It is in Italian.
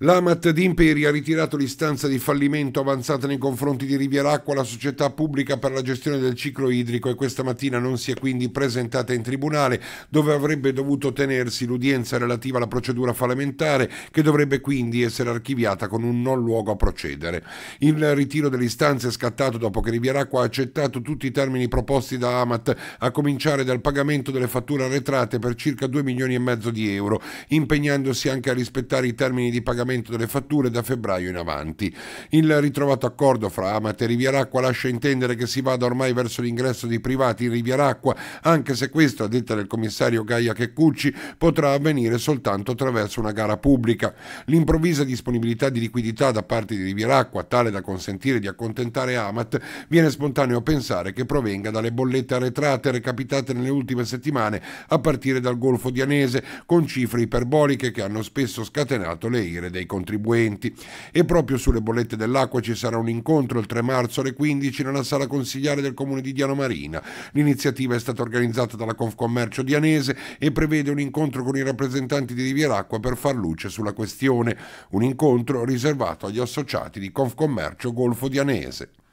L'Amat di Imperi ha ritirato l'istanza di fallimento avanzata nei confronti di Rivieracqua, la società pubblica per la gestione del ciclo idrico, e questa mattina non si è quindi presentata in tribunale, dove avrebbe dovuto tenersi l'udienza relativa alla procedura fallimentare, che dovrebbe quindi essere archiviata con un non luogo a procedere. Il ritiro dell'istanza è scattato dopo che Rivieracqua ha accettato tutti i termini proposti da Amat, a cominciare dal pagamento delle fatture arretrate per circa 2 milioni e mezzo di euro, impegnandosi anche a rispettare i termini di pagamento pagamento delle fatture da febbraio in avanti. Il ritrovato accordo fra Amat e Rivieracqua lascia intendere che si vada ormai verso l'ingresso di privati in Rivieracqua, anche se questo, a detta del commissario Gaia Checcucci, potrà avvenire soltanto attraverso una gara pubblica. L'improvvisa disponibilità di liquidità da parte di Rivieracqua, tale da consentire di accontentare Amat, viene spontaneo pensare che provenga dalle bollette arretrate recapitate nelle ultime settimane a partire dal Golfo di Anese, con cifre iperboliche che hanno spesso scatenato le ire dei contribuenti. E proprio sulle bollette dell'acqua ci sarà un incontro il 3 marzo alle 15 nella sala consigliare del comune di Diano Marina. L'iniziativa è stata organizzata dalla Confcommercio Dianese e prevede un incontro con i rappresentanti di Rivieracqua per far luce sulla questione. Un incontro riservato agli associati di Confcommercio Golfo Dianese.